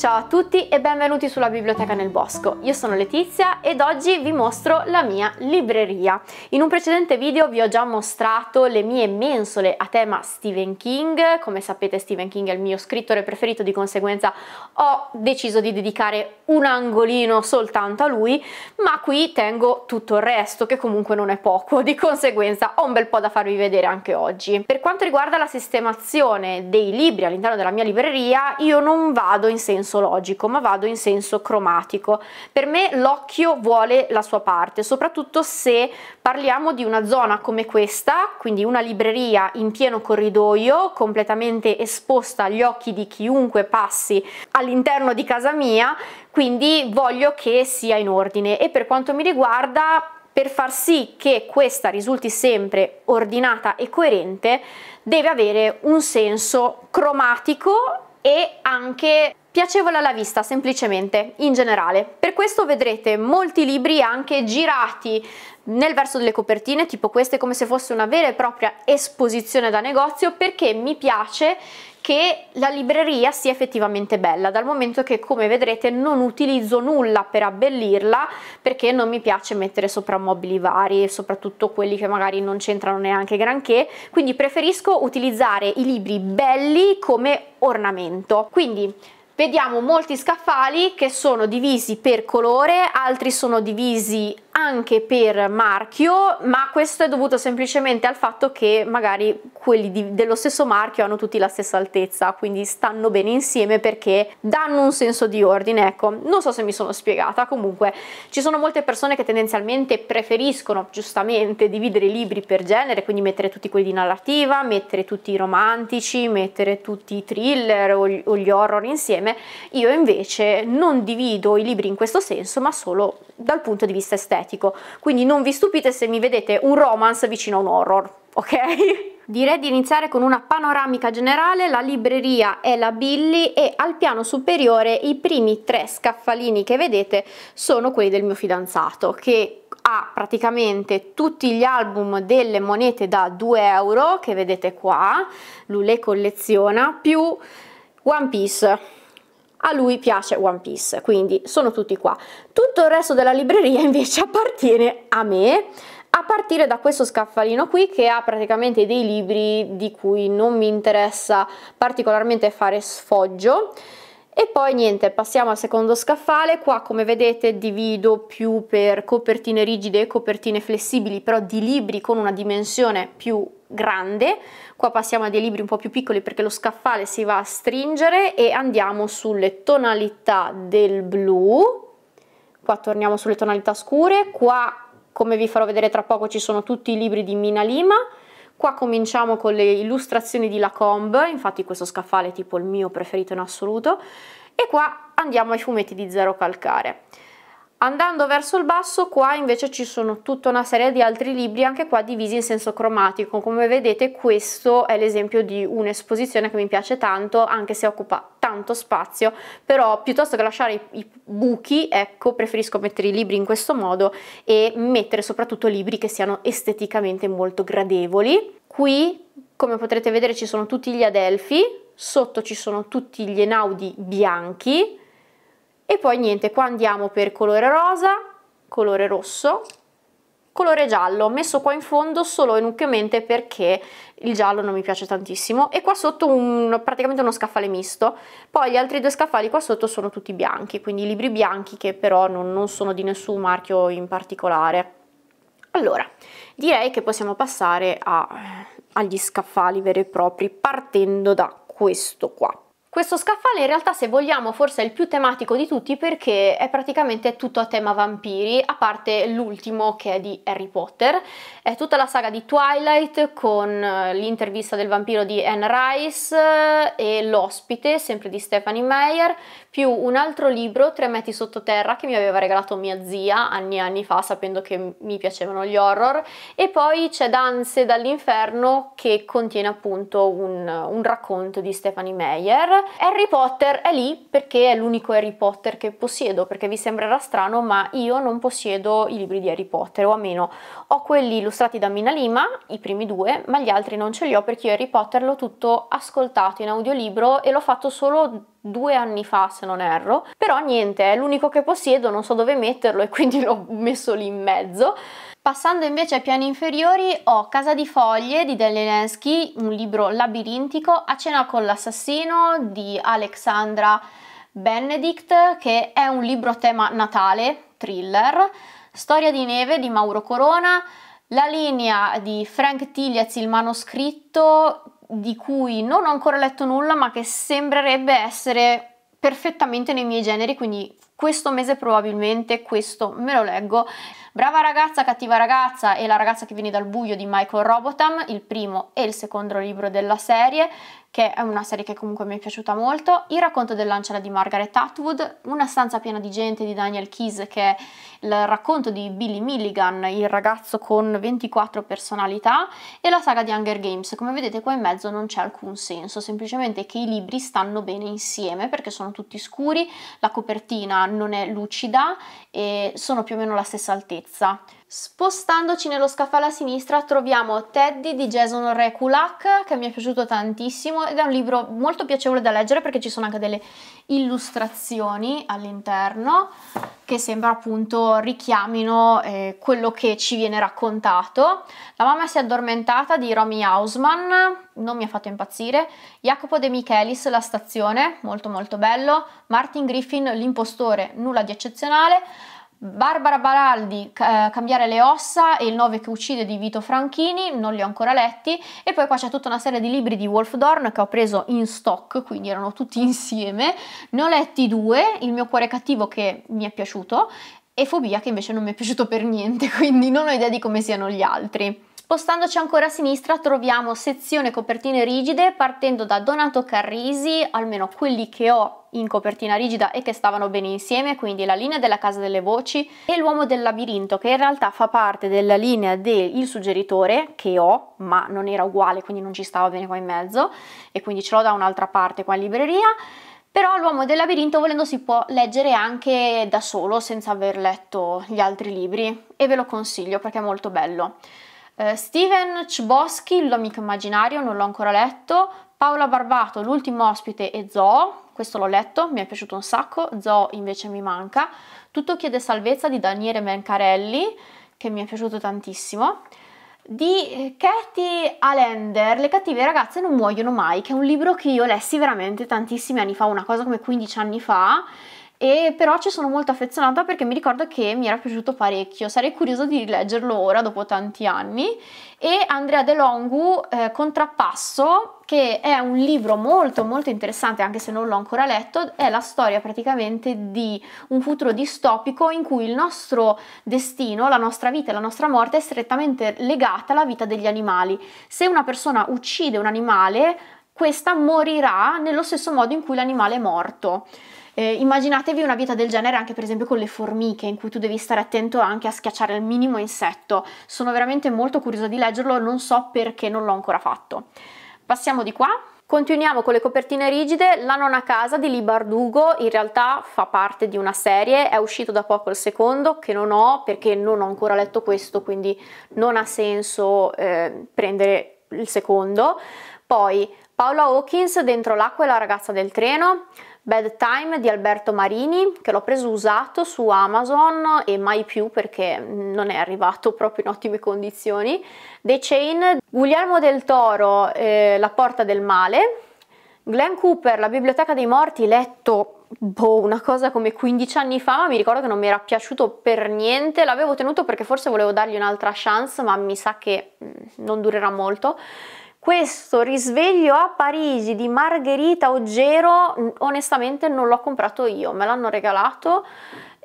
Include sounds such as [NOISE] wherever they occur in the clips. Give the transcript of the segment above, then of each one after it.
Ciao a tutti e benvenuti sulla Biblioteca nel Bosco. Io sono Letizia ed oggi vi mostro la mia libreria. In un precedente video vi ho già mostrato le mie mensole a tema Stephen King. Come sapete Stephen King è il mio scrittore preferito, di conseguenza ho deciso di dedicare un angolino soltanto a lui, ma qui tengo tutto il resto che comunque non è poco, di conseguenza ho un bel po' da farvi vedere anche oggi. Per quanto riguarda la sistemazione dei libri all'interno della mia libreria, io non vado in senso senso logico, ma vado in senso cromatico. Per me l'occhio vuole la sua parte, soprattutto se parliamo di una zona come questa, quindi una libreria in pieno corridoio, completamente esposta agli occhi di chiunque passi all'interno di casa mia, quindi voglio che sia in ordine e per quanto mi riguarda per far sì che questa risulti sempre ordinata e coerente deve avere un senso cromatico e anche Piacevole alla vista, semplicemente, in generale. Per questo vedrete molti libri anche girati nel verso delle copertine, tipo queste come se fosse una vera e propria esposizione da negozio, perché mi piace che la libreria sia effettivamente bella, dal momento che come vedrete non utilizzo nulla per abbellirla perché non mi piace mettere sopra mobili vari, soprattutto quelli che magari non c'entrano neanche granché, quindi preferisco utilizzare i libri belli come ornamento. Quindi vediamo molti scaffali che sono divisi per colore, altri sono divisi anche per marchio, ma questo è dovuto semplicemente al fatto che magari quelli di, dello stesso marchio hanno tutti la stessa altezza, quindi stanno bene insieme perché danno un senso di ordine, ecco. Non so se mi sono spiegata, comunque ci sono molte persone che tendenzialmente preferiscono giustamente dividere i libri per genere, quindi mettere tutti quelli di narrativa, mettere tutti i romantici, mettere tutti i thriller o gli, o gli horror insieme. Io invece non divido i libri in questo senso, ma solo dal punto di vista esterno ipotetico, quindi non vi stupite se mi vedete un romance vicino a un horror, ok? [LAUGHS] Direi di iniziare con una panoramica generale, la libreria è la Billy e al piano superiore i primi tre scaffalini che vedete sono quelli del mio fidanzato che ha praticamente tutti gli album delle monete da 2 euro che vedete qua, lui le colleziona, più One Piece a lui piace One Piece, quindi sono tutti qua. Tutto il resto della libreria [LAUGHS] invece appartiene a me, a partire da questo scaffalino qui che ha praticamente dei libri di cui non mi interessa particolarmente fare sfoggio. E poi niente, passiamo al secondo scaffale, qua come vedete divido più per copertine rigide e copertine flessibili, però di libri con una dimensione più grande, Qua passiamo a dei libri un po' più piccoli perché lo scaffale si va a stringere e andiamo sulle tonalità del blu. Qua torniamo sulle tonalità scure, qua come vi farò vedere tra poco ci sono tutti i libri di Mina Lima. Qua cominciamo con le illustrazioni di Lacombe, infatti questo scaffale è tipo il mio preferito in assoluto. E qua andiamo ai fumetti di Zero Calcare. Andando verso il basso qua invece ci sono tutta una serie di altri libri anche qua divisi in senso cromatico, come vedete questo è l'esempio di un'esposizione che mi piace tanto anche se occupa tanto spazio, però piuttosto che lasciare i, buchi ecco preferisco mettere i libri in questo modo e mettere soprattutto libri che siano esteticamente molto gradevoli. Qui come potrete vedere ci sono tutti gli adelfi, sotto ci sono tutti gli enaudi bianchi, e poi niente qua andiamo per colore rosa colore rosso colore giallo ho messo qua in fondo solo e nucchiamente perché il giallo non mi piace tantissimo e qua sotto un, praticamente uno scaffale misto poi gli altri due scaffali qua sotto sono tutti bianchi quindi libri bianchi che però non, non sono di nessun marchio in particolare allora direi che possiamo passare a, eh, agli scaffali veri e propri partendo da questo qua questo scaffale in realtà se vogliamo forse è il più tematico di tutti perché è praticamente tutto a tema vampiri, a parte l'ultimo che è di Harry Potter, è tutta la saga di Twilight con eh, l'intervista del vampiro di Anne Rice eh, e l'ospite sempre di Stephanie Meyer, più un altro libro, Tre metri sottoterra, che mi aveva regalato mia zia anni e anni fa sapendo che mi piacevano gli horror e poi c'è Danze dall'inferno che contiene appunto un, un racconto di Stephanie Meyer Harry Potter è lì perché è l'unico Harry Potter che possiedo, perché vi sembrerà strano, ma io non possiedo i libri di Harry Potter, o almeno ho quelli illustrati da Mina Lima, i primi due, ma gli altri non ce li ho perché io Harry Potter l'ho tutto ascoltato in audiolibro e l'ho fatto solo due anni fa se non erro, però niente, è l'unico che possiedo, non so dove metterlo e quindi [LAUGHS] l'ho messo lì in mezzo. Passando invece ai piani inferiori ho Casa di foglie di Delensky, un libro labirintico, A cena con l'assassino di Alexandra Benedict, che è un libro a tema natale, thriller, Storia di neve di Mauro Corona, La linea di Frank Tigliaz, il manoscritto di cui non ho ancora letto nulla ma che sembrerebbe essere perfettamente nei miei generi, quindi questo mese probabilmente questo me lo leggo. Brava ragazza, cattiva ragazza e la ragazza che viene dal buio di Michael Robotham, il primo e il secondo libro della serie che è una serie che comunque mi è piaciuta molto, Il racconto dell'ancella di Margaret Atwood, Una stanza piena di gente di Daniel Keys che è il racconto di Billy Milligan, il ragazzo con 24 personalità e la saga di Hunger Games. Come vedete qua in mezzo non c'è alcun senso, semplicemente che i libri stanno bene insieme perché sono tutti scuri, la copertina non è lucida e sono più o meno alla stessa altezza. Spostandoci nello scaffale a sinistra troviamo Teddy di Jason Rekulak che mi è piaciuto tantissimo ed è un libro molto piacevole da leggere perché ci sono anche delle illustrazioni all'interno che sembra appunto richiamino eh, quello che ci viene raccontato. La mamma si è addormentata di Romy Hausman, non mi ha fatto impazzire, Jacopo De Michelis La stazione, molto molto bello, Martin Griffin L'impostore, nulla di eccezionale, Barbara Baraldi, eh, Cambiare le ossa e Il 9 che uccide di Vito Franchini, non li ho ancora letti e poi qua c'è tutta una serie di libri di Wolf Dorn che ho preso in stock, quindi erano tutti [LAUGHS] insieme, ne ho letti due, Il mio cuore cattivo che mi è piaciuto e Fobia che invece non mi è piaciuto per niente, [LAUGHS] quindi non ho idea di come siano gli altri. Spostandoci ancora a sinistra troviamo sezione copertine rigide partendo da Donato Carrisi, almeno quelli che ho in copertina rigida e che stavano bene insieme, quindi la linea della Casa delle Voci e l'Uomo del Labirinto che in realtà fa parte della linea del Suggeritore che ho, ma non era uguale quindi non ci stava bene qua in mezzo e quindi ce l'ho da un'altra parte qua in libreria. Però l'uomo del labirinto volendo si può leggere anche da solo senza aver letto gli altri libri e ve lo consiglio perché è molto bello eh, Steven Cboschi, l'amico immaginario, non l'ho ancora letto, Paola Barbato, l'ultimo ospite e Zoo, questo l'ho letto, mi è piaciuto un sacco, Zoo invece mi manca, Tutto chiede salvezza di Daniele Mencarelli, che mi è piaciuto tantissimo, di eh, Katie Allender, Le cattive ragazze non muoiono mai, che è un libro che io lessi veramente tantissimi anni fa, una cosa come 15 anni fa, e però ci sono molto affezionata perché mi ricordo che mi era piaciuto parecchio, sarei curiosa di rileggerlo ora dopo tanti anni e Andrea De Longu eh, Contrappasso che è un libro molto molto interessante anche se non l'ho ancora letto, è la storia praticamente di un futuro distopico in cui il nostro destino, la nostra vita e la nostra morte è strettamente legata alla vita degli animali. Se una persona uccide un animale, questa morirà nello stesso modo in cui l'animale è morto. Eh, immaginatevi una vita del genere anche per esempio con le formiche, in cui tu devi stare attento anche a schiacciare il minimo insetto. Sono veramente molto curiosa di leggerlo, non so perché non l'ho ancora fatto. Passiamo di qua. Continuiamo con le copertine rigide, La nona casa di Libardugo in realtà fa parte di una serie, è uscito da poco il secondo che non ho perché non ho ancora letto questo quindi non ha senso eh, prendere il secondo. Poi Paola Hawkins dentro l'acqua e la ragazza del treno, Bedtime di Alberto Marini che l'ho preso usato su Amazon e mai più perché non è arrivato proprio in ottime condizioni The Chain, Guglielmo del Toro, eh, La porta del male Glenn Cooper, La biblioteca dei morti, letto boh, una cosa come 15 anni fa, ma mi ricordo che non mi era piaciuto per niente, l'avevo tenuto perché forse volevo dargli un'altra chance, ma mi sa che mm, non durerà molto. Questo risveglio a Parigi di Margherita Oggero, onestamente non l'ho comprato io, me l'hanno regalato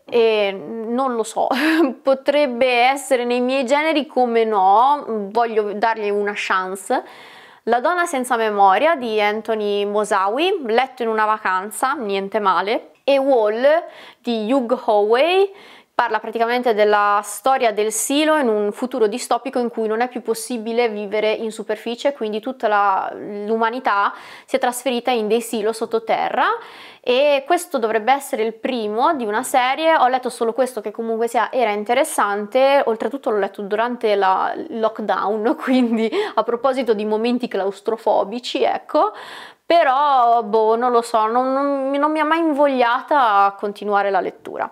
e non lo so, [LAUGHS] potrebbe essere nei miei generi come no, voglio dargli una chance. La donna senza memoria di Anthony Mosawi, letto in una vacanza, niente male, e Wall di Hugh Howey, Parla praticamente della storia del silo in un futuro distopico in cui non è più possibile vivere in superficie, quindi tutta l'umanità si è trasferita in dei silo sottoterra e questo dovrebbe essere il primo di una serie, ho letto solo questo che comunque sia, era interessante, oltretutto l'ho letto durante il lockdown, [LAUGHS] quindi a proposito di momenti claustrofobici, ecco, però boh, non lo so, non, non, non mi ha mai invogliata a continuare la lettura.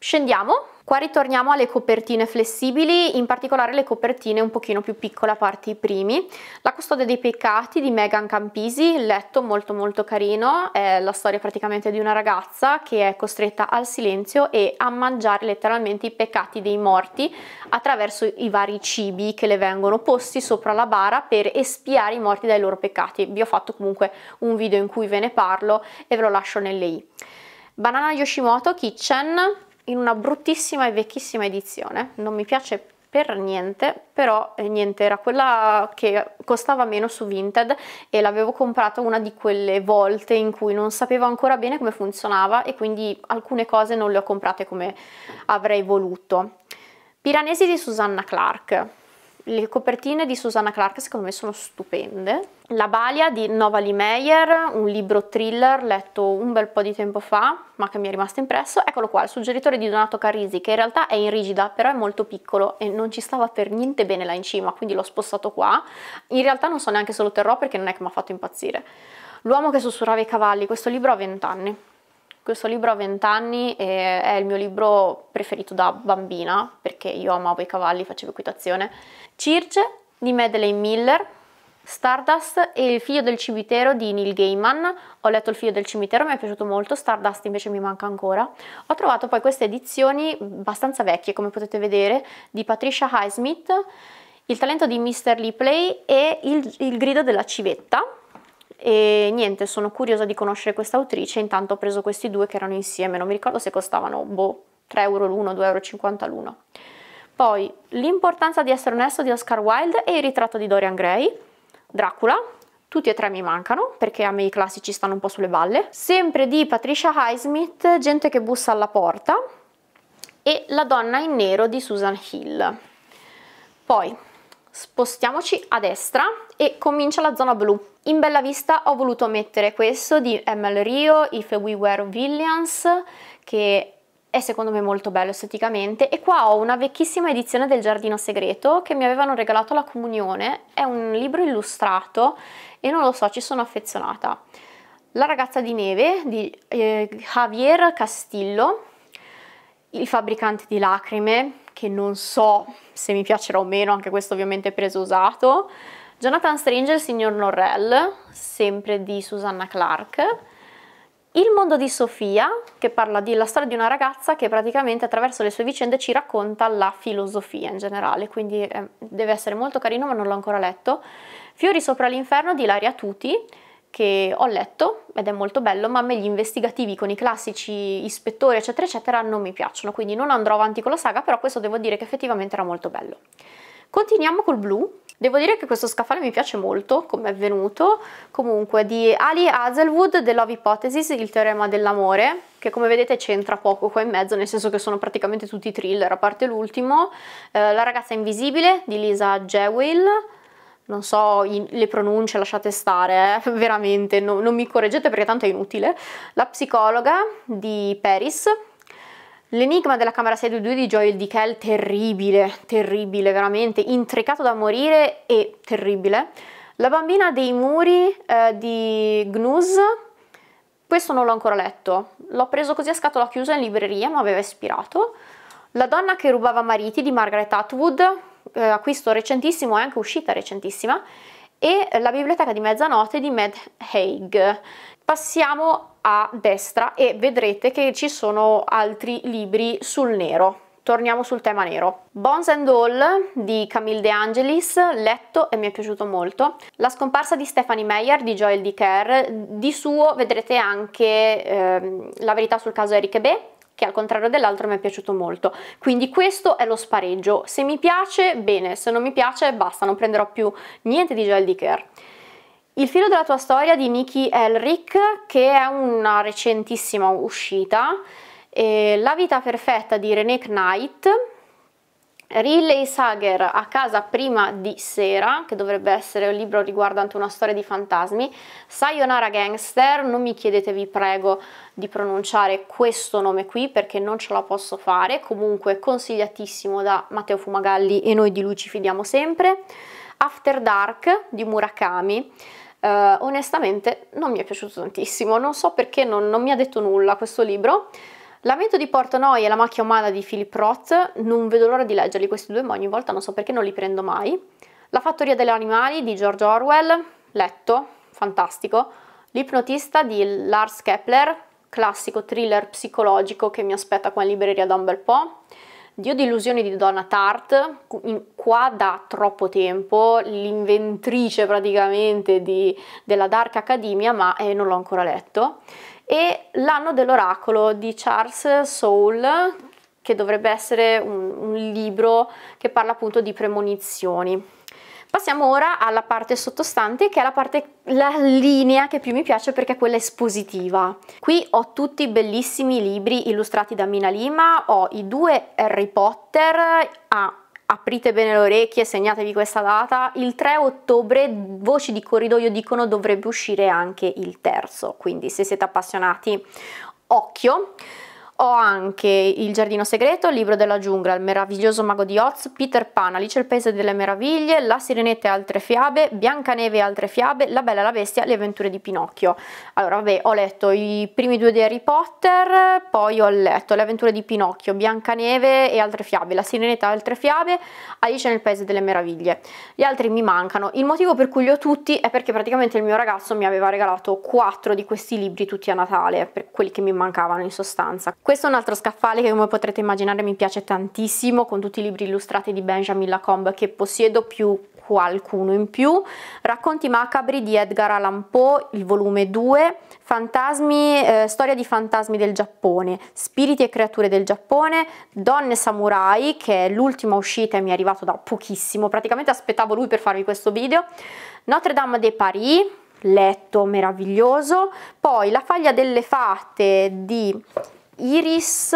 Scendiamo. Qua ritorniamo alle copertine flessibili, in particolare le copertine un pochino più piccole a parte i primi. La custode dei peccati di Megan Campisi, letto molto molto carino, è la storia praticamente di una ragazza che è costretta al silenzio e a mangiare letteralmente i peccati dei morti attraverso i vari cibi che le vengono posti sopra la bara per espiare i morti dai loro peccati. Vi ho fatto comunque un video in cui ve ne parlo e ve lo lascio nelle i. Banana Yoshimoto Kitchen in una bruttissima e vecchissima edizione, non mi piace per niente, però eh, niente, era quella che costava meno su Vinted e l'avevo comprata una di quelle volte in cui non sapevo ancora bene come funzionava e quindi alcune cose non le ho comprate come avrei voluto. Piranesi di Susanna Clark, le copertine di Susanna Clark secondo me sono stupende. La Balia di Nova Meyer, un libro thriller letto un bel po' di tempo fa, ma che mi è rimasto impresso. Eccolo qua, il suggeritore di Donato Carisi, che in realtà è in rigida, però è molto piccolo e non ci stava per niente bene là in cima, quindi l'ho spostato qua. In realtà non so neanche se lo terrò perché non è che mi ha fatto impazzire. L'uomo che sussurrava i cavalli, questo libro ha 20 anni questo libro ha 20 anni e è il mio libro preferito da bambina, perché io amavo i cavalli, facevo equitazione. Circe di Madeleine Miller, Stardust e Il figlio del cimitero di Neil Gaiman. Ho letto Il figlio del cimitero, mi è piaciuto molto, Stardust invece mi manca ancora. Ho trovato poi queste edizioni abbastanza vecchie, come potete vedere, di Patricia Highsmith, Il talento di Mr. Lipley e il, il grido della civetta e niente, sono curiosa di conoscere questa autrice, intanto ho preso questi due che erano insieme, non mi ricordo se costavano boh, 3 euro l'uno, 2,50 euro l'uno. Poi L'importanza di essere onesto di Oscar Wilde e il ritratto di Dorian Gray, Dracula, tutti e tre mi mancano perché a me i classici stanno un po' sulle balle, sempre di Patricia Highsmith, Gente che bussa alla porta e La donna in nero di Susan Hill. Poi spostiamoci a destra e comincia la zona blu. In bella vista ho voluto mettere questo di ML Rio, If We Were Villains, che è secondo me molto bello esteticamente e qua ho una vecchissima edizione del Giardino Segreto che mi avevano regalato alla comunione, è un libro illustrato e non lo so, ci sono affezionata. La ragazza di neve di eh, Javier Castillo, il fabbricante di lacrime, che non so se mi piacerà o meno, anche questo ovviamente è preso usato. Jonathan Stranger, Signor Norrell, sempre di Susanna Clark. Il mondo di Sofia, che parla della storia di una ragazza che praticamente attraverso le sue vicende ci racconta la filosofia in generale, quindi eh, deve essere molto carino ma non l'ho ancora letto. Fiori sopra l'inferno di Laria Tuti, che ho letto ed è molto bello, ma a me gli investigativi con i classici ispettori eccetera eccetera non mi piacciono, quindi non andrò avanti con la saga, però questo devo dire che effettivamente era molto bello. Continuiamo col blu. Devo dire che questo scaffale mi piace molto, come è venuto. Comunque, di Ali Hazelwood, The Love Hypothesis, Il teorema dell'amore, che come vedete c'entra poco qua in mezzo, nel senso che sono praticamente tutti thriller, a parte l'ultimo. Eh, La ragazza invisibile, di Lisa Jewell, non so, in, le pronunce lasciate stare, eh? [LAUGHS] veramente, no, non mi correggete perché tanto è inutile, la psicologa di Paris, L'enigma della Camera 622 di Joel Dickel, terribile, terribile, veramente, intricato da morire e terribile. La bambina dei muri eh, di Gnus, questo non l'ho ancora letto, l'ho preso così a scatola chiusa in libreria, ma aveva ispirato. La donna che rubava mariti di Margaret Atwood, eh, acquisto recentissimo e anche uscita recentissima, e La biblioteca di mezzanotte di Mad Haig. Passiamo a destra e vedrete che ci sono altri libri sul nero. Torniamo sul tema nero. Bones and All di Camille De Angelis, letto e mi è piaciuto molto. La scomparsa di Stephanie Meyer di Joel D. Kerr. di suo vedrete anche ehm, La verità sul caso Eric B che al contrario dell'altro mi è piaciuto molto. Quindi questo è lo spareggio. Se mi piace, bene, se non mi piace, basta, non prenderò più niente di gel di care. Il filo della tua storia di Nikki Elric, che è una recentissima uscita, eh, La vita perfetta di René Knight, Riley Sager a casa prima di sera, che dovrebbe essere un libro riguardante una storia di fantasmi, Sayonara Gangster, non mi chiedete vi prego di pronunciare questo nome qui perché non ce la posso fare, comunque consigliatissimo da Matteo Fumagalli e noi di lui ci fidiamo sempre, After Dark di Murakami, eh, onestamente non mi è piaciuto tantissimo, non so perché non, non mi ha detto nulla questo libro, Lamento di Portonoi e La macchia umana di Philip Roth, non vedo l'ora di leggerli questi due, ma ogni volta non so perché non li prendo mai. La fattoria degli animali di George Orwell, letto, fantastico. L'ipnotista di Lars Kepler, classico thriller psicologico che mi aspetta qua in libreria da un bel po'. Dio di illusioni di Donna Tart, qua da troppo tempo, l'inventrice praticamente di, della Dark Academia, ma eh, non l'ho ancora letto e L'anno dell'oracolo di Charles Soule, che dovrebbe essere un, un libro che parla appunto di premonizioni. Passiamo ora alla parte sottostante che è la parte, la linea che più mi piace perché è quella espositiva. Qui ho tutti i bellissimi libri illustrati da Mina Lima, ho i due Harry Potter, a ah, aprite bene le orecchie, segnatevi questa data, il 3 ottobre voci di corridoio dicono dovrebbe uscire anche il terzo, quindi se siete appassionati occhio. Ho anche Il giardino segreto, Il libro della giungla, Il meraviglioso mago di Oz, Peter Pan, Alice il paese delle meraviglie, La sirenetta e altre fiabe, Biancaneve e altre fiabe, La bella e la bestia, Le avventure di Pinocchio. Allora vabbè, ho letto i primi due di Harry Potter, poi ho letto Le avventure di Pinocchio, Biancaneve e altre fiabe, La sirenetta e altre fiabe, Alice nel paese delle meraviglie. Gli altri mi mancano. Il motivo per cui li ho tutti è perché praticamente il mio ragazzo mi aveva regalato quattro di questi libri tutti a Natale, per quelli che mi mancavano in sostanza. Questo è un altro scaffale che come potrete immaginare mi piace tantissimo con tutti i libri illustrati di Benjamin Lacombe che possiedo più qualcuno in più, Racconti macabri di Edgar Allan Poe, il volume 2, Fantasmi, eh, Storia di fantasmi del Giappone, Spiriti e creature del Giappone, Donne samurai, che è l'ultima uscita e mi è arrivato da pochissimo, praticamente aspettavo lui per farvi questo video, Notre Dame de Paris, letto meraviglioso, poi La faglia delle fate di Iris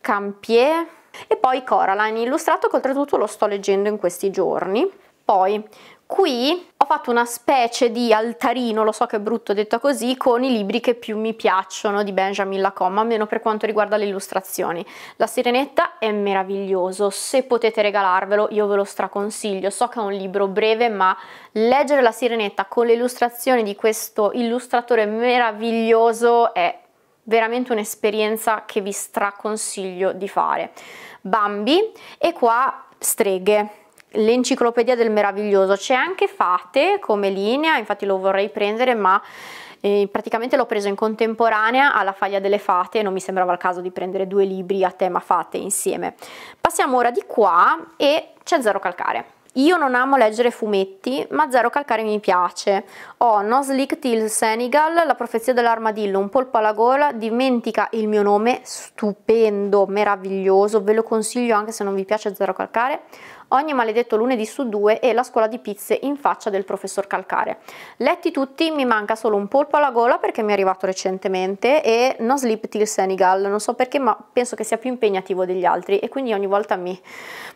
Campier e poi Coraline illustrato che oltretutto lo sto leggendo in questi giorni. Poi qui ho fatto una specie di altarino, lo so che è brutto detto così, con i libri che più mi piacciono di Benjamin Lacombe, almeno per quanto riguarda le illustrazioni. La Sirenetta è meraviglioso, se potete regalarvelo io ve lo straconsiglio, so che è un libro breve ma leggere La Sirenetta con le illustrazioni di questo illustratore meraviglioso è veramente un'esperienza che vi straconsiglio di fare. Bambi e qua streghe. L'enciclopedia del meraviglioso, c'è anche Fate come linea, infatti lo vorrei prendere, ma eh, praticamente l'ho preso in contemporanea alla Faglia delle Fate non mi sembrava il caso di prendere due libri a tema Fate insieme. Passiamo ora di qua e c'è Zero Calcare. Io non amo leggere fumetti, ma Zero Calcare mi piace. Ho No Slick Till Senegal, La profezia dell'armadillo, Un polpo alla gola, Dimentica il mio nome, stupendo, meraviglioso, ve lo consiglio anche se non vi piace Zero Calcare ogni maledetto lunedì su due e la scuola di pizze in faccia del professor Calcare. Letti tutti, mi manca solo un polpo alla gola perché mi è arrivato recentemente e No Sleep Till Senegal, non so perché ma penso che sia più impegnativo degli altri e quindi ogni volta mi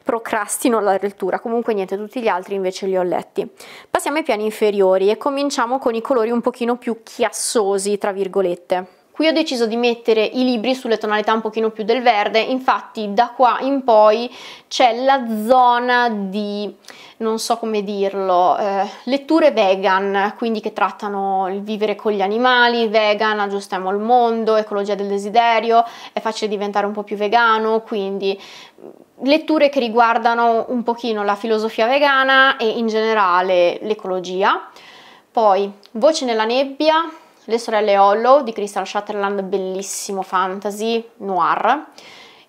procrastino la lettura, comunque niente, tutti gli altri invece li ho letti. Passiamo ai piani inferiori e cominciamo con i colori un pochino più chiassosi, tra virgolette. Qui ho deciso di mettere i libri sulle tonalità un pochino più del verde, infatti da qua in poi c'è la zona di, non so come dirlo, eh, letture vegan, quindi che trattano il vivere con gli animali, vegan, aggiustiamo il mondo, ecologia del desiderio, è facile diventare un po' più vegano, quindi letture che riguardano un pochino la filosofia vegana e in generale l'ecologia. Poi Voce nella nebbia, le sorelle Hollow di Crystal Shatterland, bellissimo fantasy, noir.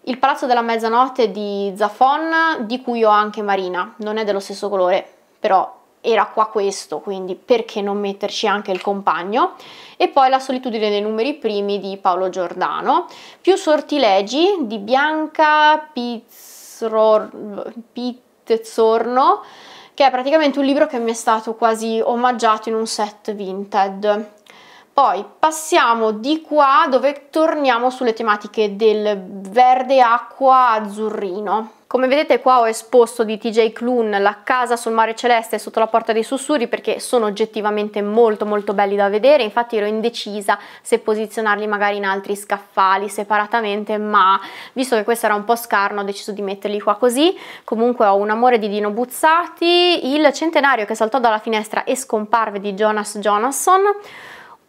Il palazzo della mezzanotte di Zafon, di cui ho anche Marina, non è dello stesso colore, però era qua questo, quindi perché non metterci anche il compagno? E poi La solitudine dei numeri primi di Paolo Giordano, più Sortilegi di Bianca Pizzor... Pizzorno, che è praticamente un libro che mi è stato quasi omaggiato in un set vintage poi passiamo di qua dove torniamo sulle tematiche del verde acqua azzurrino. Come vedete qua ho esposto di TJ Klun la casa sul mare celeste sotto la porta dei sussuri perché sono oggettivamente molto molto belli da vedere, infatti ero indecisa se posizionarli magari in altri scaffali separatamente ma visto che questo era un po' scarno ho deciso di metterli qua così, comunque ho un amore di Dino Buzzati, il centenario che saltò dalla finestra e scomparve di Jonas Jonasson,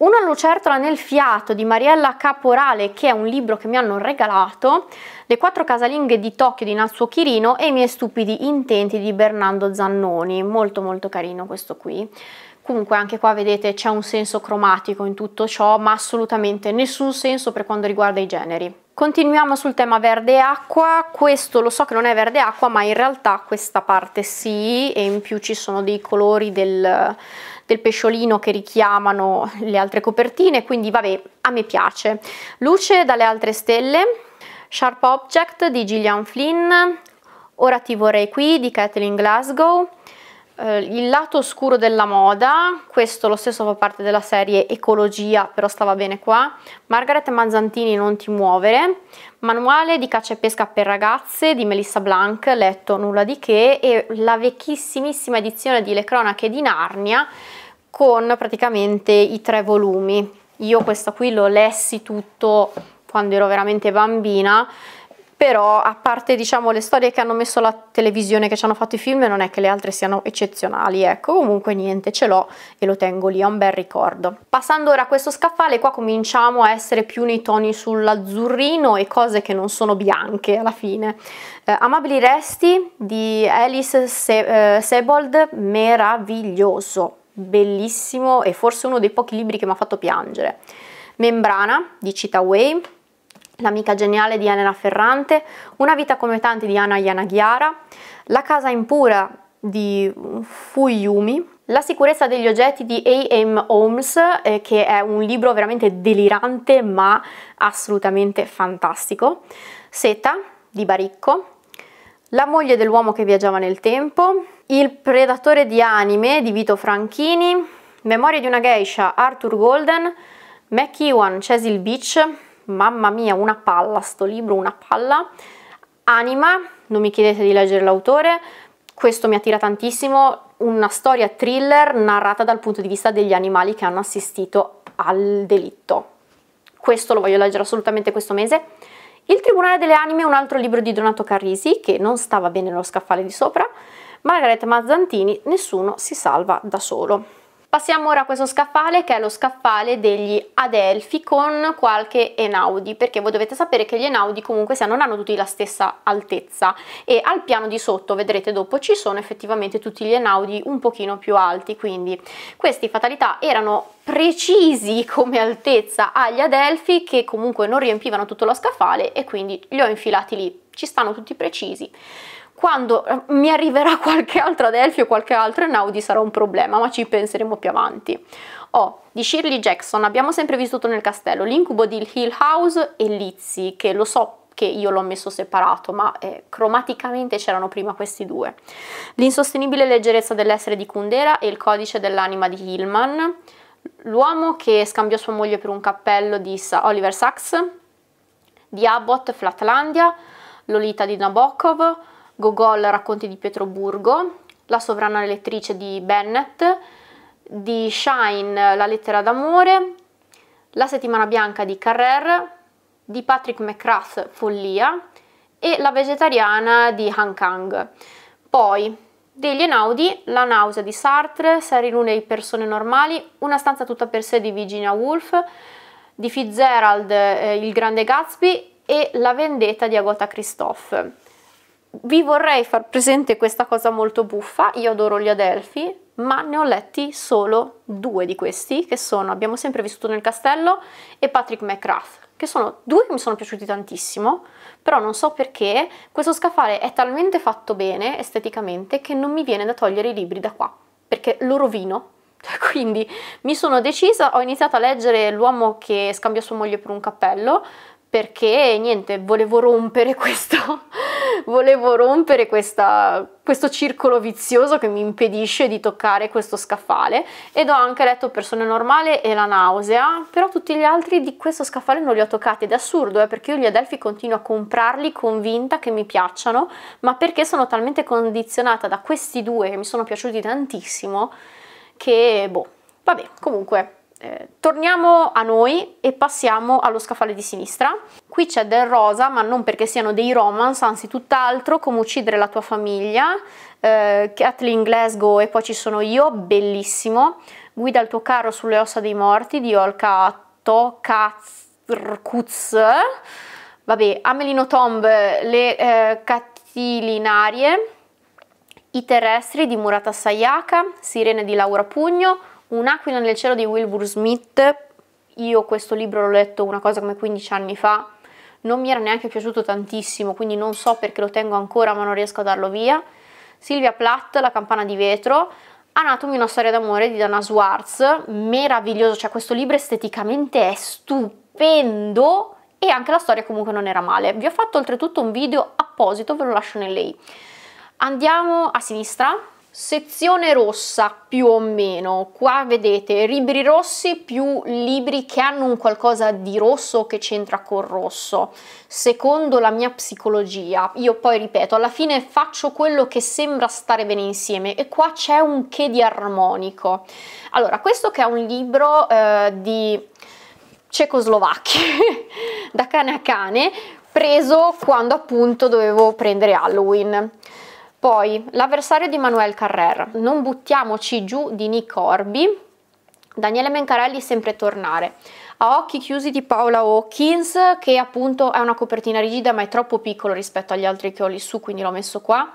una lucertola nel fiato di Mariella Caporale, che è un libro che mi hanno regalato, Le quattro casalinghe di Tokyo di Natsuo Kirino e I miei stupidi intenti di Bernardo Zannoni. Molto molto carino questo qui. Comunque anche qua vedete c'è un senso cromatico in tutto ciò, ma assolutamente nessun senso per quanto riguarda i generi. Continuiamo sul tema verde acqua, questo lo so che non è verde acqua ma in realtà questa parte sì e in più ci sono dei colori del, del pesciolino che richiamano le altre copertine, quindi vabbè, a me piace. Luce dalle altre stelle, Sharp Object di Gillian Flynn, Ora ti vorrei qui di Kathleen Glasgow, eh, il lato oscuro della moda, questo lo stesso fa parte della serie Ecologia, però stava bene qua, Margaret Manzantini Non ti muovere, Manuale di caccia e pesca per ragazze di Melissa Blanc, letto nulla di che, e la vecchissimissima edizione di Le cronache di Narnia con praticamente i tre volumi. Io questa qui l'ho lessi tutto quando ero veramente bambina, però a parte diciamo le storie che hanno messo la televisione che ci hanno fatto i film non è che le altre siano eccezionali ecco comunque niente ce l'ho e lo tengo lì è un bel ricordo passando ora a questo scaffale qua cominciamo a essere più nei toni sull'azzurrino e cose che non sono bianche alla fine eh, amabili resti di Alice Se eh, Sebold meraviglioso bellissimo e forse uno dei pochi libri che mi ha fatto piangere membrana di Citaway L'amica geniale di Elena Ferrante, Una vita come tanti di Anna Yanaghiara, La casa impura di Fuyumi, la sicurezza degli oggetti di A.M. Holmes, eh, che è un libro veramente delirante ma assolutamente fantastico. Seta di Baricco. La moglie dell'uomo che viaggiava nel tempo. Il predatore di anime di Vito Franchini. Memorie di una geisha Arthur Golden. McEwan Cecil Beach mamma mia una palla sto libro, una palla. Anima, non mi chiedete di leggere l'autore, questo mi attira tantissimo, una storia thriller narrata dal punto di vista degli animali che hanno assistito al delitto. Questo lo voglio leggere assolutamente questo mese. Il Tribunale delle Anime è un altro libro di Donato Carrisi che non stava bene nello scaffale di sopra. Margaret Mazzantini, Nessuno si salva da solo. Passiamo ora a questo scaffale che è lo scaffale degli Adelphi con qualche Enaudi perché voi dovete sapere che gli Enaudi comunque sia non hanno tutti la stessa altezza e al piano di sotto vedrete dopo ci sono effettivamente tutti gli Enaudi un pochino più alti quindi questi fatalità erano precisi come altezza agli Adelphi che comunque non riempivano tutto lo scaffale e quindi li ho infilati lì ci stanno tutti precisi quando eh, mi arriverà [LAUGHS] qualche altro Adelphi o qualche altro Enaudi sarà un problema, ma ci penseremo più avanti. Oh, di Shirley Jackson abbiamo sempre vissuto nel castello l'incubo di Hill House e Lizzie, che lo so che io l'ho messo separato, ma eh, cromaticamente c'erano prima questi due. L'insostenibile leggerezza dell'essere di Kundera e il codice dell'anima di Hillman. L'uomo che scambiò sua moglie per un cappello di Oliver Sacks, di Abbott Flatlandia, Lolita di Nabokov, Gogol Racconti di Pietroburgo, La sovrana elettrice di Bennett, di Shine La lettera d'amore, La settimana bianca di Carrer, di Patrick McGrath Follia e La vegetariana di Han Kang. Poi degli Enaudi, La nausea di Sartre, Serie Lune di persone normali, Una stanza tutta per sé di Virginia Woolf, di Fitzgerald eh, Il grande Gatsby e La vendetta di Agota Christophe vi vorrei far presente questa cosa molto buffa, io adoro gli Adelfi, ma ne ho letti solo due di questi, che sono Abbiamo sempre vissuto nel castello e Patrick McGrath, che sono due che mi sono piaciuti tantissimo, però non so perché questo scaffale è talmente fatto bene esteticamente che non mi viene da togliere i libri da qua, perché lo rovino. [LAUGHS] Cioè, quindi mi sono decisa, ho iniziato a leggere L'uomo che scambia sua moglie per un cappello, perché niente, volevo rompere questo, [LAUGHS] volevo rompere questa, questo circolo vizioso che mi impedisce di toccare questo scaffale ed ho anche letto persone normale e la nausea, però tutti gli altri di questo scaffale non li ho toccati ed è assurdo eh, perché io gli Adelphi continuo a comprarli convinta che mi piacciono, ma perché sono talmente condizionata da questi due che mi sono piaciuti tantissimo che boh, vabbè, comunque eh, torniamo a noi e passiamo allo scaffale di sinistra. Qui c'è del rosa, ma non perché siano dei romance, anzi tutt'altro, come uccidere la tua famiglia, eh, Kathleen Glasgow e poi ci sono io, bellissimo, guida il tuo carro sulle ossa dei morti di Olka Tokatz, vabbè, Amelino Tomb, le eh, cattilinarie, i terrestri di Murata Sayaka, Sirene di Laura Pugno, Un'aquila nel cielo di Wilbur Smith, io questo libro l'ho letto una cosa come 15 anni fa, non mi era neanche piaciuto tantissimo, quindi non so perché lo tengo ancora ma non riesco a darlo via. Silvia Platt, La campana di vetro, Anatomy, una storia d'amore di Dana Swartz, meraviglioso, cioè questo libro esteticamente è stupendo e anche la storia comunque non era male. Vi ho fatto oltretutto un video apposito, ve lo lascio nel lei. Andiamo a sinistra, sezione rossa più o meno qua vedete libri rossi più libri che hanno un qualcosa di rosso che c'entra col rosso secondo la mia psicologia io poi ripeto alla fine faccio quello che sembra stare bene insieme e qua c'è un che di armonico allora questo che è un libro eh, di cecoslovacchi [LAUGHS] da cane a cane preso quando appunto dovevo prendere Halloween poi l'avversario di Manuel Carrer, non buttiamoci giù di Nick Orbi, Daniele Mencarelli sempre tornare. A occhi chiusi di Paola Hawkins, che appunto è una copertina rigida ma è troppo piccolo rispetto agli altri che ho lì su, quindi l'ho messo qua.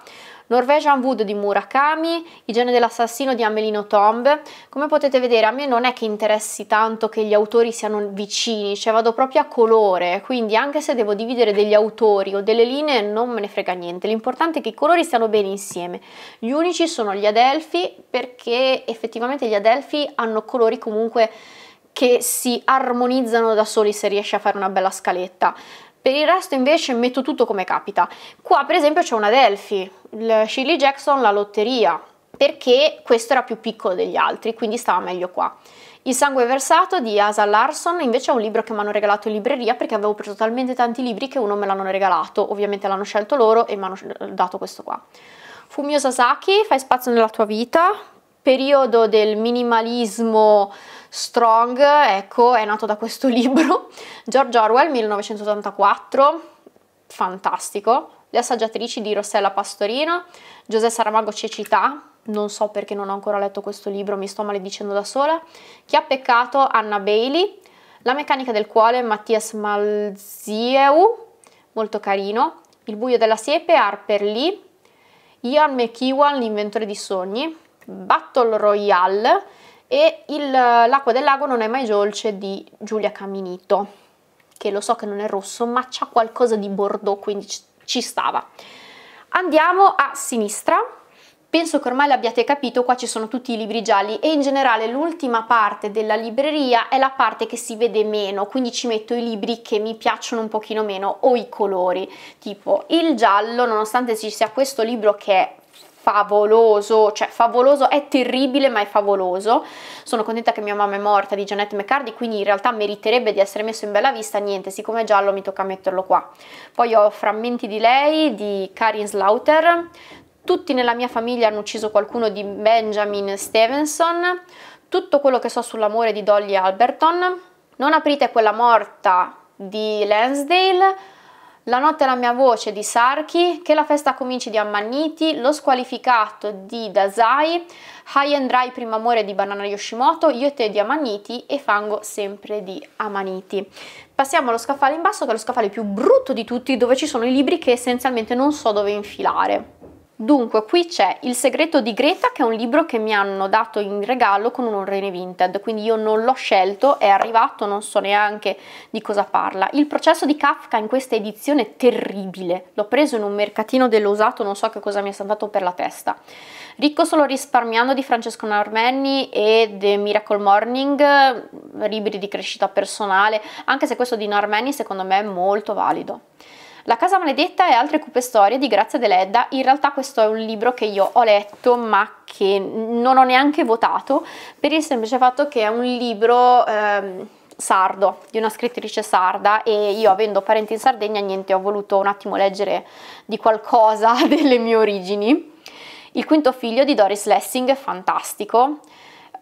Norwegian Wood di Murakami, Igiene dell'assassino di Amelino Tomb. Come potete vedere a me non è che interessi tanto che gli autori siano vicini, cioè vado proprio a colore, quindi anche se devo dividere degli autori o delle linee non me ne frega niente, l'importante è che i colori stiano bene insieme. Gli unici sono gli Adelphi perché effettivamente gli Adelphi hanno colori comunque che si armonizzano da soli se riesci a fare una bella scaletta. Per il resto invece metto tutto come capita. Qua per esempio c'è una Delphi, il Shirley Jackson, la lotteria, perché questo era più piccolo degli altri, quindi stava meglio qua. Il sangue versato di Asa Larson invece è un libro che mi hanno regalato in libreria perché avevo preso talmente tanti libri che uno me l'hanno regalato, ovviamente l'hanno scelto loro e mi hanno dato questo qua. Fumio Sasaki, Fai spazio nella tua vita, periodo del minimalismo Strong, ecco, è nato da questo [LAUGHS] libro, George Orwell 1984, fantastico, Le assaggiatrici di Rossella Pastorino, Giuseppe Saramago Cecità, non so perché non ho ancora letto questo libro, mi sto maledicendo da sola, Chi ha peccato Anna Bailey, La meccanica del cuore Mattias Malzieu, molto carino, Il buio della siepe Harper Lee, Ian McEwan, l'inventore di sogni, Battle Royale, e l'acqua del lago non è mai dolce di Giulia Caminito che lo so che non è rosso ma c'ha qualcosa di bordeaux quindi ci stava andiamo a sinistra Penso che ormai l'abbiate capito, qua ci sono tutti i libri gialli e in generale l'ultima parte della libreria è la parte che si vede meno, quindi ci metto i libri che mi piacciono un pochino meno o i colori, tipo il giallo, nonostante ci sia questo libro che è favoloso, cioè favoloso, è terribile ma è favoloso. Sono contenta che mia mamma è morta di Janet McCardy, quindi in realtà meriterebbe di essere messo in bella vista, niente, siccome è giallo mi tocca metterlo qua. Poi ho frammenti di lei, di Karin Slaughter, tutti nella mia famiglia hanno ucciso qualcuno di Benjamin Stevenson, tutto quello che so sull'amore di Dolly Alberton, non aprite quella morta di Lansdale, la notte la mia voce di Sarchi, Che la festa cominci di Ammanniti, Lo squalificato di Dazai, High and Dry primo amore di Banana Yoshimoto, Io e te di Amaniti e Fango sempre di Amaniti. Passiamo allo scaffale in basso che è lo scaffale più brutto di tutti dove ci sono i libri che essenzialmente non so dove infilare. Dunque, qui c'è Il segreto di Greta, che è un libro che mi hanno dato in regalo con un rene vinted, quindi io non l'ho scelto, è arrivato, non so neanche di cosa parla. Il processo di Kafka in questa edizione è terribile, l'ho preso in un mercatino dell'usato, non so che cosa mi è saltato per la testa. Ricco solo risparmiando di Francesco Narmenni e The Miracle Morning, libri di crescita personale, anche se questo di Narmenni secondo me è molto valido. La casa maledetta e altre cupe storie di Grazia Deledda, in realtà questo è un libro che io ho letto ma che non ho neanche votato per il semplice fatto che è un libro... Ehm, sardo, di una scrittrice sarda e io avendo parenti in Sardegna niente ho voluto un attimo leggere di qualcosa [LAUGHS] delle mie origini. Il quinto figlio di Doris Lessing è fantastico,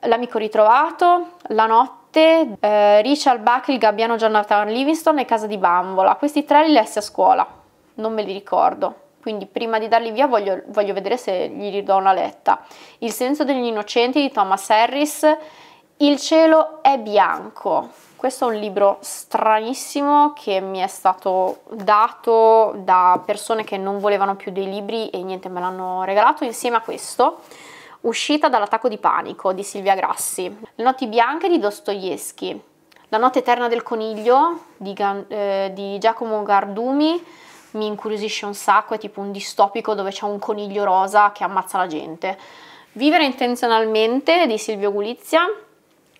L'amico ritrovato, La notte notte, eh, Richard Buckley, Gabbiano Jonathan Livingston e Casa di Bambola. Questi tre li lessi a scuola, non me li ricordo. Quindi prima di darli via voglio, voglio vedere se gli ridò una letta. Il senso degli innocenti di Thomas Harris, Il cielo è bianco. Questo è un libro stranissimo che mi è stato dato da persone che non volevano più dei libri e niente me l'hanno regalato insieme a questo Uscita dall'attacco di panico di Silvia Grassi, Le notti bianche di Dostoevsky, La notte eterna del coniglio di, eh, di Giacomo Gardumi, mi incuriosisce un sacco, è tipo un distopico dove c'è un coniglio rosa che ammazza la gente. Vivere intenzionalmente di Silvio Gulizia,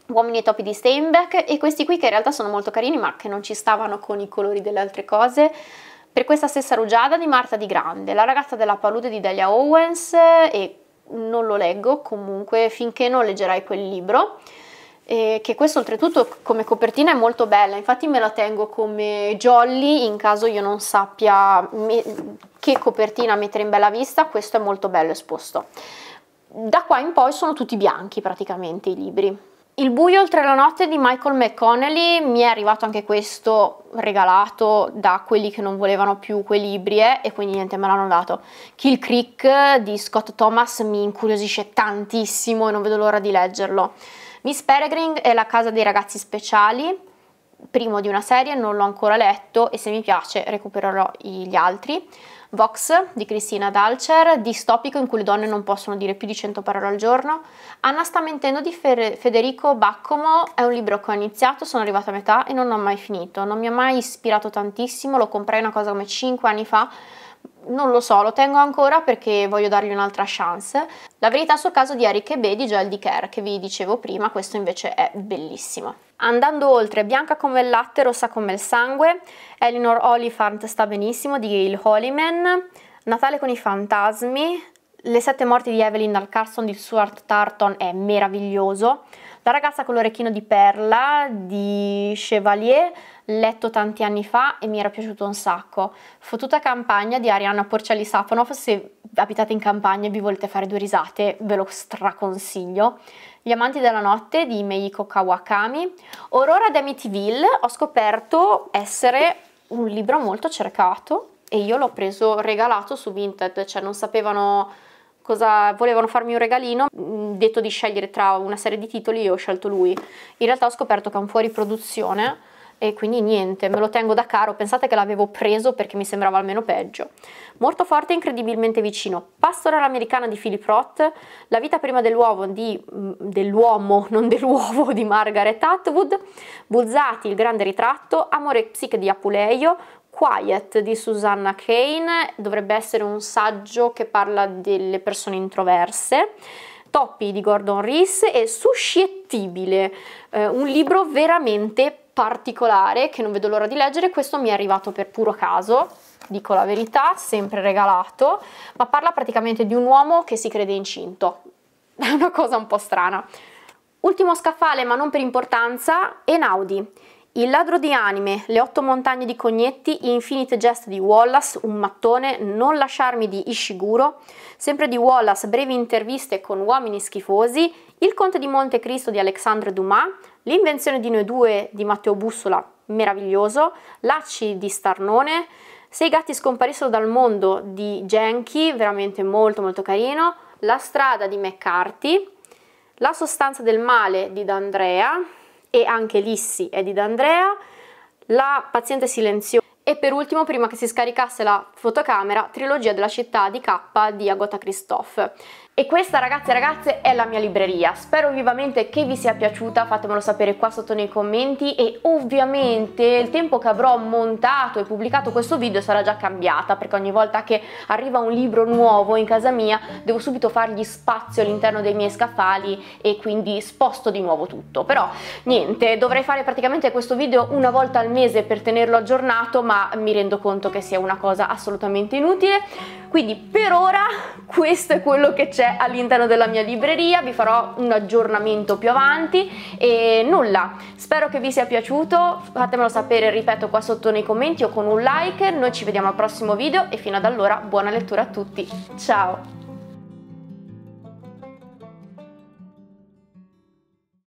Uomini e topi di Steinbeck e questi qui che in realtà sono molto carini ma che non ci stavano con i colori delle altre cose. Per questa stessa rugiada di Marta Di Grande, La ragazza della palude di Delia Owens e non lo leggo comunque finché non leggerai quel libro. E che questo oltretutto come copertina è molto bella, infatti me la tengo come jolly in caso io non sappia che copertina mettere in bella vista, questo è molto bello esposto. Da qua in poi sono tutti bianchi praticamente i libri. Il buio oltre la notte di Michael McConnelly mi è arrivato anche questo regalato da quelli che non volevano più quei libri eh, e quindi niente me l'hanno dato. Kill Creek di Scott Thomas mi incuriosisce tantissimo e non vedo l'ora di leggerlo. Miss Peregrine è la casa dei ragazzi speciali, primo di una serie, non l'ho ancora letto e se mi piace recupererò gli altri. Vox di Cristina Dalcer, distopico in cui le donne non possono dire più di 100 parole al giorno, Anna sta mentendo di Fer- Federico Baccomo, è un libro che ho iniziato, sono arrivata a metà e non ho mai finito, non mi ha mai ispirato tantissimo, lo comprai una cosa come 5 anni fa, non lo so, lo tengo ancora perché voglio dargli un'altra chance. La verità sul caso di Eric e Ebbe di Gel di Care che vi dicevo prima, questo invece è bellissimo. Andando oltre, bianca come il latte, rossa come il sangue, Eleanor Oliphant sta benissimo di Gail Holliman, Natale con i fantasmi, Le sette morti di Evelyn Dal Carson di Stuart Tarton è meraviglioso, la ragazza con l'orecchino di perla di Chevalier, letto tanti anni fa e mi era piaciuto un sacco. Fottuta campagna di Arianna Porcelli Saponov, se abitate in campagna e vi volete fare due risate, ve lo straconsiglio. Gli amanti della notte di Meiko Kawakami. Aurora d'Amityville, ho scoperto essere un libro molto cercato e io l'ho preso regalato su Vinted, cioè non sapevano cosa volevano farmi un regalino, mm, detto di scegliere tra una serie di titoli e ho scelto lui. In realtà ho scoperto che è un fuori produzione e quindi niente, me lo tengo da caro, pensate che l'avevo preso perché mi sembrava almeno peggio. Molto forte e incredibilmente vicino, Pastorale americana di Philip Roth, La vita prima dell'uovo mm, dell'uomo, [LAUGHS] non dell'uovo, di Margaret Atwood, Buzzati, il grande ritratto, Amore e psiche di Apuleio, Quiet di Susanna Kane, dovrebbe essere un saggio che parla delle persone introverse. Toppi di Gordon Rees e Suscettibile, eh, un libro veramente particolare che non vedo l'ora di leggere, questo mi è arrivato per puro caso, dico la verità, sempre regalato, ma parla praticamente di un uomo che si crede incinto, [LAUGHS] è una cosa un po' strana. Ultimo scaffale, ma non per importanza, Enaudi. Il ladro di anime, Le otto montagne di Cognetti, Infinite Jest di Wallace, Un mattone, Non lasciarmi di Ishiguro, sempre di Wallace, brevi interviste con uomini schifosi, Il conte di Monte Cristo di Alexandre Dumas, L'invenzione di noi due di Matteo Bussola, meraviglioso, Lacci di Starnone, Se i gatti scomparissero dal mondo di Genki, veramente molto molto carino, La strada di McCarthy, La sostanza del male di D'Andrea, e anche Lissi è di D'Andrea, La paziente silenziosa e per ultimo, prima che si scaricasse la fotocamera, Trilogia della città di K di Agota Christophe. E questa ragazzi e ragazze è la mia libreria, spero vivamente che vi sia piaciuta, fatemelo sapere qua sotto nei commenti e ovviamente il tempo che avrò montato e pubblicato questo video sarà già cambiata perché ogni volta che arriva un libro nuovo in casa mia devo subito fargli spazio all'interno dei miei scaffali e quindi sposto di nuovo tutto, però niente, dovrei fare praticamente questo video una volta al mese per tenerlo aggiornato ma mi rendo conto che sia una cosa assolutamente inutile quindi per ora questo è quello che c'è all'interno della mia libreria, vi farò un aggiornamento più avanti e nulla, spero che vi sia piaciuto, fatemelo sapere, ripeto, qua sotto nei commenti o con un like, noi ci vediamo al prossimo video e fino ad allora buona lettura a tutti, ciao!